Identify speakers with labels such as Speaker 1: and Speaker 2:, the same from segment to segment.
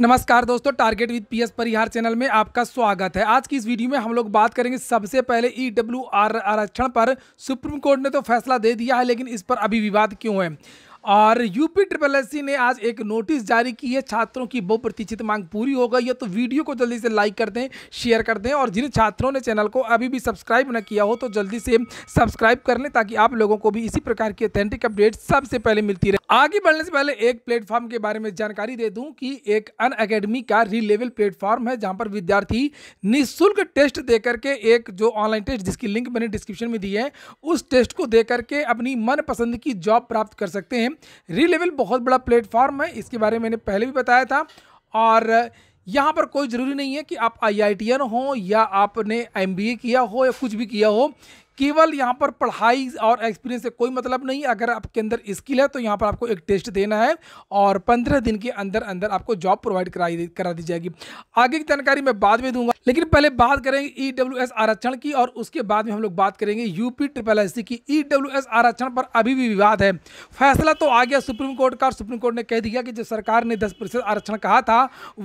Speaker 1: नमस्कार दोस्तों target with PS Parihar channel में आपका स्वागत है आज की इस वीडियो में हम लोग बात करेंगे सबसे पहले ईडब्ल्यूआर e आरक्षण पर सुप्रीम कोर्ट ने तो फैसला दे दिया है लेकिन इस पर अभी विवाद क्यों है और यूपी ट्रिपल एस ने आज एक नोटिस जारी की है छात्रों की बहुप्रतीक्षित मांग पूरी हो गई है तो वीडियो को जल्दी से लाइक कर दें शेयर कर दें और जिन छात्रों ने चैनल को अभी भी सब्सक्राइब न किया हो तो जल्दी से सब्सक्राइब कर लें ताकि आप लोगों को भी इसी प्रकार की ऑथेंटिक अपडेट सबसे पहले मिलती रहे आगे बढ़ने से पहले एक प्लेटफॉर्म के बारे में जानकारी दे दूँ कि एक अन अकेडमी का री लेवल प्लेटफॉर्म है जहाँ पर विद्यार्थी निःशुल्क टेस्ट दे करके एक जो ऑनलाइन टेस्ट जिसकी लिंक मैंने डिस्क्रिप्शन में दी है उस टेस्ट को दे करके अपनी मनपसंद की जॉब प्राप्त कर सकते हैं री लेवल बहुत बड़ा प्लेटफॉर्म है इसके बारे में मैंने पहले भी बताया था और यहाँ पर कोई ज़रूरी नहीं है कि आप आई हो या आपने एम किया हो या कुछ भी किया हो केवल यहाँ पर पढ़ाई और एक्सपीरियंस से कोई मतलब नहीं अगर आपके अंदर स्किल है तो यहाँ पर आपको एक टेस्ट देना है और पंद्रह दिन के अंदर अंदर आपको जॉब प्रोवाइड करा दी जाएगी आगे की जानकारी मैं बाद में दूंगा लेकिन पहले बात करेंगे ईडब्ल्यूएस e आरक्षण की और उसके बाद में हम लोग बात करेंगे यूपी ट्रिपल एस की ईडब्ल्यूएस e आरक्षण पर अभी भी विवाद है फैसला तो आ गया सुप्रीम कोर्ट का सुप्रीम कोर्ट ने कह दिया कि जो सरकार ने 10 प्रतिशत आरक्षण कहा था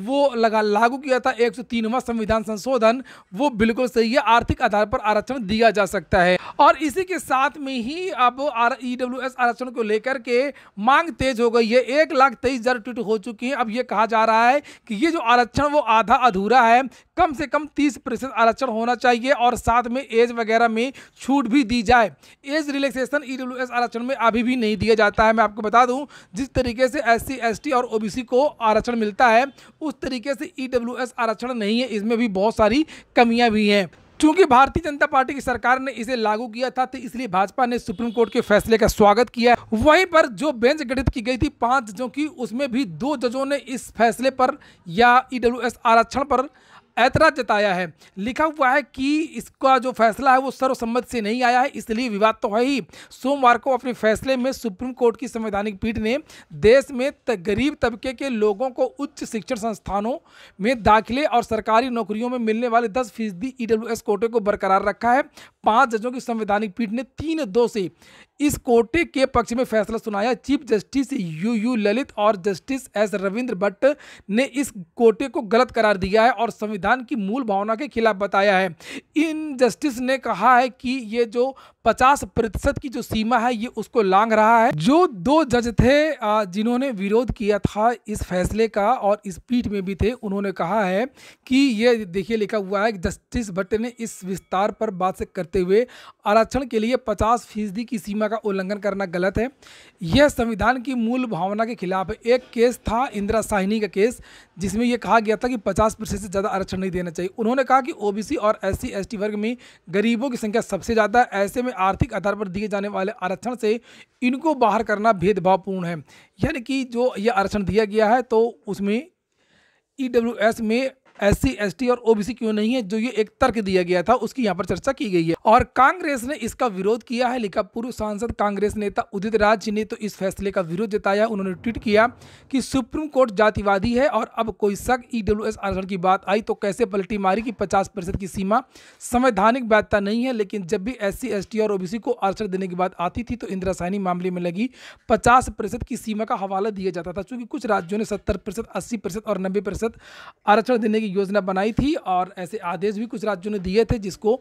Speaker 1: वो लगा लागू किया था एक सौ संविधान संशोधन वो बिल्कुल सही है आर्थिक आधार पर आरक्षण दिया जा सकता है और इसी के साथ में ही अब ई e आरक्षण को लेकर के मांग तेज हो गई है एक लाख तेईस हज़ार ट्वीट हो चुकी है अब ये कहा जा रहा है कि ये जो आरक्षण वो आधा अधूरा है कम से कम 30 प्रतिशत आरक्षण होना चाहिए और साथ में एज वगैरह में छूट भी दी जाए एज रिलैक्सेशन ई आरक्षण में अभी भी नहीं दिया जाता है मैं आपको बता दूं जिस तरीके से एस सी और ओ को आरक्षण मिलता है उस तरीके से ई आरक्षण नहीं है इसमें भी बहुत सारी कमियाँ भी हैं चूंकि भारतीय जनता पार्टी की सरकार ने इसे लागू किया था तो इसलिए भाजपा ने सुप्रीम कोर्ट के फैसले का स्वागत किया वहीं पर जो बेंच गठित की गई थी पांच जजों की उसमें भी दो जजों ने इस फैसले पर या ईडब्ल्यूएस आरक्षण पर ऐतराज जताया है लिखा हुआ है कि इसका जो फैसला है वो सर्वसम्मति से नहीं आया है इसलिए विवाद तो है ही सोमवार को अपने फैसले में सुप्रीम कोर्ट की संवैधानिक पीठ ने देश में गरीब तबके के लोगों को उच्च शिक्षण संस्थानों में दाखिले और सरकारी नौकरियों में मिलने वाले दस फीसदी ई कोटे को बरकरार रखा है पाँच जजों की संवैधानिक पीठ ने तीन दो से इस कोटे के पक्ष में फैसला सुनाया chief justice U U Lalit और जस्टिस एस रविंद्र भट्ट ने इस कोटे को गलत करार दिया है और संविधान की मूल भावना के खिलाफ बताया है इन जस्टिस ने कहा है कि ये जो पचास प्रतिशत की जो सीमा है ये उसको लांग रहा है जो दो जज थे जिन्होंने विरोध किया था इस फैसले का और इस पीठ में भी थे उन्होंने कहा है कि ये देखिए लिखा हुआ है जस्टिस भट्ट ने इस विस्तार पर बात से करते हुए आरक्षण के लिए पचास फीसदी की सीमा का उल्लंघन करना गलत है यह संविधान की मूल भावना के खिलाफ है एक केस था इंदिरा साहिनी का केस जिसमें यह कहा गया था कि पचास प्रतिशत से ज़्यादा आरक्षण नहीं देना चाहिए उन्होंने कहा कि ओबीसी और एस सी वर्ग में गरीबों की संख्या सबसे ज़्यादा ऐसे में में आर्थिक आधार पर दिए जाने वाले आरक्षण से इनको बाहर करना भेदभावपूर्ण है यानी कि जो ये आरक्षण दिया गया है तो उसमें ई e में एस सी और ओबीसी क्यों नहीं है जो ये एक तर्क दिया गया था उसकी यहाँ पर चर्चा की गई है और कांग्रेस ने इसका विरोध किया है लिखा पूर्व सांसद कांग्रेस नेता उदित राज ने तो इस फैसले का विरोध जताया उन्होंने ट्वीट किया कि सुप्रीम कोर्ट जातिवादी है और अब कोई शक ईडब्ल्यू e एस आरक्षण की बात आई तो कैसे पलटी मारी कि पचास प्रतिशत की सीमा संवैधानिक वैधता नहीं है लेकिन जब भी एस सी और ओबीसी को आरक्षण देने की बात आती थी तो इंदिरा साहनी मामले में लगी पचास प्रतिशत की सीमा का हवाला दिया जाता था चूंकि कुछ राज्यों ने सत्तर प्रतिशत अस्सी प्रतिशत और नब्बे प्रतिशत आरक्षण देने की योजना बनाई थी और ऐसे आदेश भी कुछ राज्यों ने दिए थे जिसको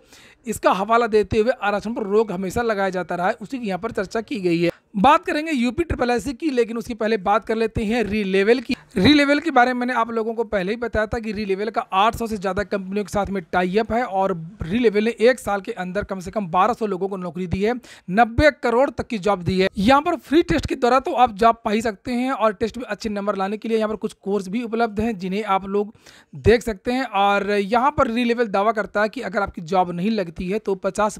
Speaker 1: इसका हवाला देते हुए आरक्षण पर रोक हमेशा लगाया जाता रहा है उसी की यहाँ पर चर्चा की गई है बात करेंगे यूपी ट्रिपल एस की लेकिन उसकी पहले बात कर लेते हैं री लेवल की री लेवल के बारे में मैंने आप लोगों को पहले ही बताया था कि री लेवल का 800 से ज़्यादा कंपनियों के साथ में टाई अप है और री लेवल ने एक साल के अंदर कम से कम 1200 लोगों को नौकरी दी है 90 करोड़ तक की जॉब दी है यहाँ पर फ्री टेस्ट के द्वारा तो आप जॉब पा ही सकते हैं और टेस्ट में अच्छे नंबर लाने के लिए यहाँ पर कुछ कोर्स भी उपलब्ध हैं जिन्हें आप लोग देख सकते हैं और यहाँ पर री लेवल दावा करता है कि अगर आपकी जॉब नहीं लगती है तो पचास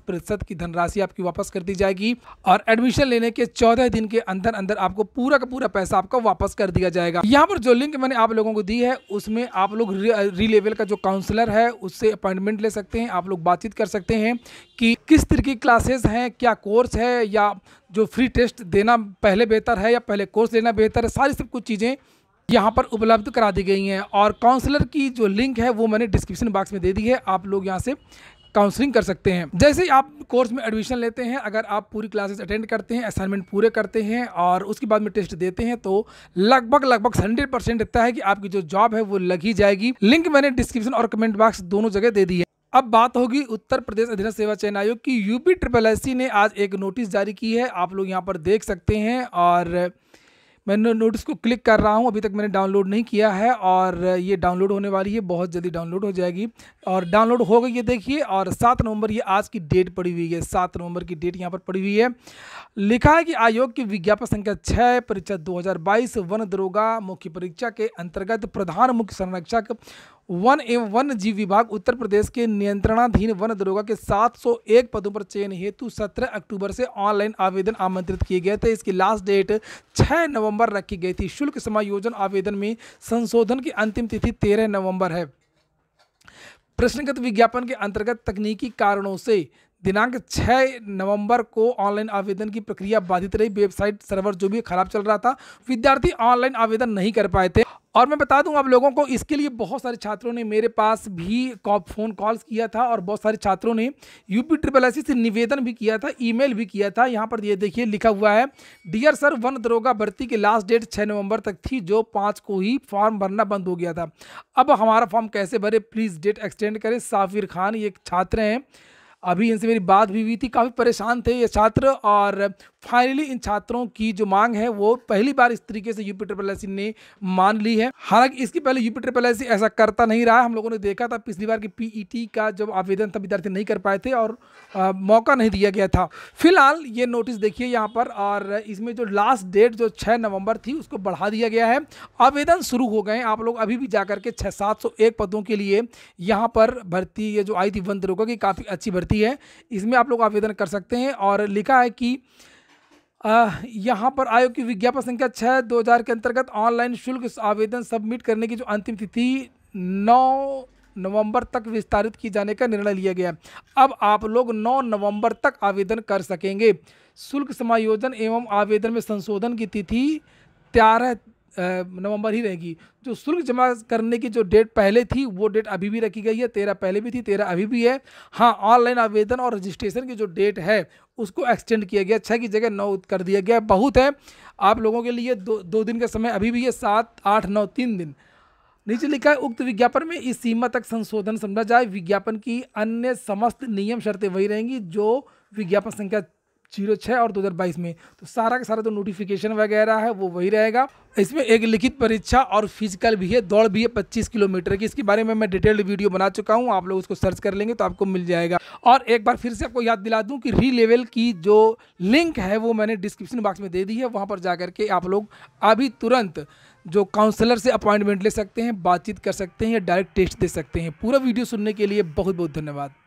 Speaker 1: की धनराशि आपकी वापस कर दी जाएगी और एडमिशन लेने के चौदह दिन के अंदर अंदर आपको पूरा का पूरा पैसा आपका वापस कर दिया जाएगा यहाँ पर जो लिंक मैंने आप लोगों को दी है उसमें आप लोग री लेवल का जो काउंसलर है उससे अपॉइंटमेंट ले सकते हैं आप लोग बातचीत कर सकते हैं कि किस तरह की क्लासेस हैं क्या कोर्स है या जो फ्री टेस्ट देना पहले बेहतर है या पहले कोर्स लेना बेहतर है सारी सब कुछ चीज़ें यहाँ पर उपलब्ध करा दी गई हैं और काउंसलर की जो लिंक है वो मैंने डिस्क्रिप्शन बॉक्स में दे दी है आप लोग यहाँ से काउंसलिंग कर सकते हैं जैसे ही आप कोर्स में एडमिशन लेते हैं अगर आप पूरी क्लासेस अटेंड करते हैं असाइनमेंट पूरे करते हैं और उसके बाद में टेस्ट देते हैं तो लगभग लगभग हंड्रेड परसेंट रहता है कि आपकी जो जॉब है वो लग ही जाएगी लिंक मैंने डिस्क्रिप्शन और कमेंट बॉक्स दोनों जगह दे दी है अब बात होगी उत्तर प्रदेश अधीन सेवा चयन आयोग की यूपी ट्रिपल एस ने आज एक नोटिस जारी की है आप लोग यहाँ पर देख सकते हैं और मैं नोटिस को क्लिक कर रहा हूँ अभी तक मैंने डाउनलोड नहीं किया है और ये डाउनलोड होने वाली है बहुत जल्दी डाउनलोड हो जाएगी और डाउनलोड हो गई ये देखिए और सात नवंबर ये आज की डेट पड़ी हुई है सात नवंबर की डेट यहाँ पर पड़ी हुई है लिखा है कि आयोग की विज्ञापन संख्या छः परीक्षा दो वन दरोगा मुख्य परीक्षा के अंतर्गत प्रधान मुख्य संरक्षक वन एवं वन जीव विभाग उत्तर प्रदेश के नियंत्रणाधीन वन दरोगा के 701 पदों पर चयन हेतु 17 अक्टूबर से ऑनलाइन आवेदन आमंत्रित किए गए थे इसकी लास्ट डेट 6 नवंबर रखी गई थी शुल्क समायोजन आवेदन में संशोधन की अंतिम तिथि 13 नवंबर है प्रश्नगत विज्ञापन के अंतर्गत तकनीकी कारणों से दिनांक 6 नवंबर को ऑनलाइन आवेदन की प्रक्रिया बाधित रही वेबसाइट सर्वर जो भी खराब चल रहा था विद्यार्थी ऑनलाइन आवेदन नहीं कर पाए थे और मैं बता दूं आप लोगों को इसके लिए बहुत सारे छात्रों ने मेरे पास भी फ़ोन कॉल्स किया था और बहुत सारे छात्रों ने यू पी ट्रिपल एस से निवेदन भी किया था ईमेल भी किया था यहाँ पर ये देखिए लिखा हुआ है डियर सर वन दरोगा भर्ती की लास्ट डेट छः नवंबर तक थी जो पाँच को ही फॉर्म भरना बंद हो गया था अब हमारा फॉर्म कैसे भरे प्लीज़ डेट एक्सटेंड करें साफिर खान ये छात्र हैं अभी इनसे मेरी बात भी हुई थी काफ़ी परेशान थे ये छात्र और फाइनली इन छात्रों की जो मांग है वो पहली बार इस तरीके से यूपी ट्रिपल एस ने मान ली है हालांकि इसके पहले यूपी ट्रिपल एस ऐसा करता नहीं रहा हम लोगों ने देखा था पिछली बार की पीईटी का जब आवेदन था विद्यार्थी नहीं कर पाए थे और आ, मौका नहीं दिया गया था फिलहाल ये नोटिस देखिए यहाँ पर और इसमें जो लास्ट डेट जो छः नवंबर थी उसको बढ़ा दिया गया है आवेदन शुरू हो गए आप लोग अभी भी जा करके छः सात सौ एक पदों के लिए यहाँ पर भर्ती ये जो आई थी वन दरोगा की काफ़ी अच्छी भर्ती है इसमें आप लोग आवेदन कर सकते हैं और लिखा है कि यहाँ पर आयोग की विज्ञापन संख्या छः दो हज़ार के अंतर्गत ऑनलाइन शुल्क आवेदन सबमिट करने की जो अंतिम तिथि नौ नवंबर तक विस्तारित किए जाने का निर्णय लिया गया अब आप लोग 9 नवंबर तक आवेदन कर सकेंगे शुल्क समायोजन एवं आवेदन में संशोधन की तिथि तेरह नवंबर ही रहेगी जो शुल्क जमा करने की जो डेट पहले थी वो डेट अभी भी रखी गई है तेरह पहले भी थी तेरह अभी भी है हाँ ऑनलाइन आवेदन और रजिस्ट्रेशन की जो डेट है उसको एक्सटेंड किया गया छः की जगह नौ कर दिया गया बहुत है आप लोगों के लिए दो दो दिन का समय अभी भी है सात आठ नौ तीन दिन नीचे लिखा है उक्त विज्ञापन में इस सीमा तक संशोधन समझा जाए विज्ञापन की अन्य समस्त नियम शर्तें वही रहेंगी जो विज्ञापन संख्या जीरो छः और दो हज़ार बाईस में तो सारा का सारा जो तो नोटिफिकेशन वगैरह है वो वही रहेगा इसमें एक लिखित परीक्षा और फिजिकल भी है दौड़ भी है पच्चीस किलोमीटर की इसके बारे में मैं डिटेल्ड वीडियो बना चुका हूँ आप लोग उसको सर्च कर लेंगे तो आपको मिल जाएगा और एक बार फिर से आपको याद दिला दूँ कि री लेवल की जो लिंक है वो मैंने डिस्क्रिप्शन बॉक्स में दे दी है वहाँ पर जा करके आप लोग अभी तुरंत जो काउंसलर से अपॉइंटमेंट ले सकते हैं बातचीत कर सकते हैं या डायरेक्ट टेस्ट दे सकते हैं पूरा वीडियो सुनने के लिए बहुत बहुत धन्यवाद